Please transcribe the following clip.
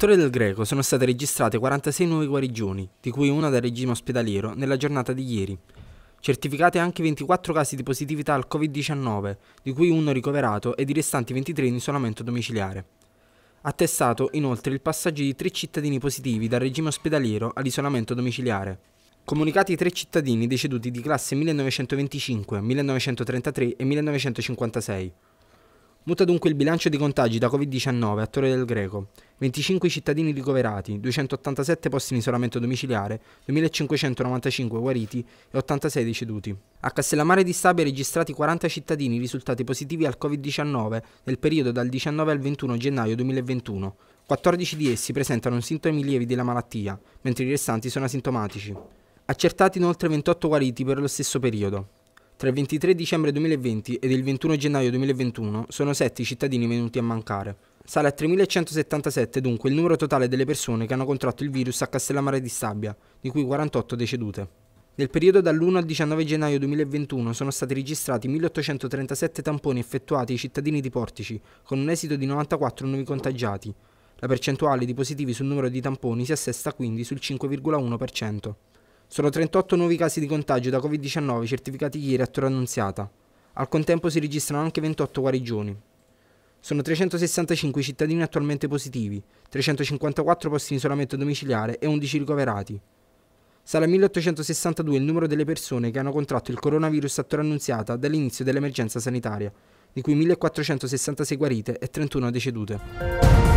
Torre del Greco sono state registrate 46 nuove guarigioni, di cui una dal regime ospedaliero nella giornata di ieri. Certificate anche 24 casi di positività al Covid-19, di cui uno ricoverato ed i restanti 23 in isolamento domiciliare. Attestato inoltre il passaggio di tre cittadini positivi dal regime ospedaliero all'isolamento domiciliare. Comunicati tre cittadini deceduti di classe 1925, 1933 e 1956. Muta dunque il bilancio dei contagi da Covid-19 a Torre del Greco. 25 cittadini ricoverati, 287 posti in isolamento domiciliare, 2595 guariti e 86 deceduti. A Castellammare di Stabia registrati 40 cittadini risultati positivi al Covid-19 nel periodo dal 19 al 21 gennaio 2021. 14 di essi presentano sintomi lievi della malattia, mentre i restanti sono asintomatici. Accertati inoltre 28 guariti per lo stesso periodo. Tra il 23 dicembre 2020 ed il 21 gennaio 2021 sono 7 i cittadini venuti a mancare. Sale a 3.177 dunque il numero totale delle persone che hanno contratto il virus a Castellamare di Stabia, di cui 48 decedute. Nel periodo dall'1 al 19 gennaio 2021 sono stati registrati 1.837 tamponi effettuati ai cittadini di Portici, con un esito di 94 nuovi contagiati, la percentuale di positivi sul numero di tamponi si assesta quindi sul 5,1%. Sono 38 nuovi casi di contagio da Covid-19 certificati ieri a Torre Annunziata. Al contempo si registrano anche 28 guarigioni. Sono 365 cittadini attualmente positivi, 354 posti in isolamento domiciliare e 11 ricoverati. Sarà 1862 il numero delle persone che hanno contratto il coronavirus a Torre Annunziata dall'inizio dell'emergenza sanitaria, di cui 1466 guarite e 31 decedute.